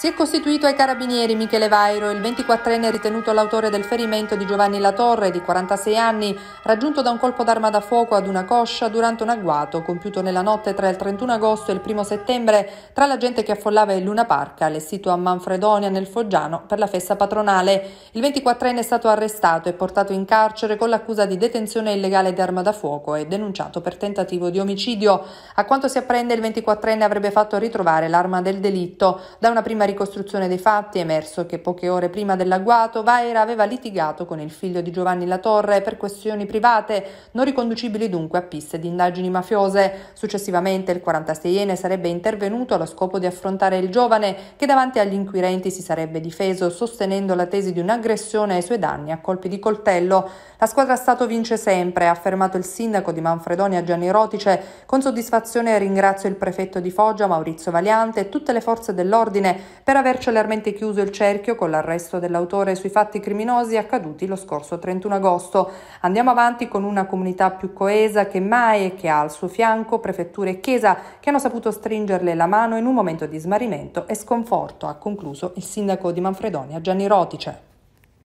Si è costituito ai carabinieri Michele Vairo, il 24enne ritenuto l'autore del ferimento di Giovanni Latorre, di 46 anni, raggiunto da un colpo d'arma da fuoco ad una coscia durante un agguato compiuto nella notte tra il 31 agosto e il 1 settembre tra la gente che affollava il Luna Parca, allestito a Manfredonia nel Foggiano per la festa patronale. Il 24enne è stato arrestato e portato in carcere con l'accusa di detenzione illegale d'arma da fuoco e denunciato per tentativo di omicidio. A quanto si apprende, il 24enne avrebbe fatto ritrovare l'arma del delitto da una prima ricostruzione dei fatti è emerso che poche ore prima dell'agguato Vaera aveva litigato con il figlio di Giovanni Latorre per questioni private, non riconducibili dunque a piste di indagini mafiose. Successivamente il 46enne sarebbe intervenuto allo scopo di affrontare il giovane che davanti agli inquirenti si sarebbe difeso sostenendo la tesi di un'aggressione ai suoi danni a colpi di coltello. La squadra Stato vince sempre, ha affermato il sindaco di Manfredonia Gianni Rotice. Con soddisfazione ringrazio il prefetto di Foggia Maurizio Valiante e tutte le forze dell'ordine per aver celermente chiuso il cerchio con l'arresto dell'autore sui fatti criminosi accaduti lo scorso 31 agosto. Andiamo avanti con una comunità più coesa che mai e che ha al suo fianco prefetture e chiesa che hanno saputo stringerle la mano in un momento di smarrimento e sconforto, ha concluso il sindaco di Manfredonia Gianni Rotice.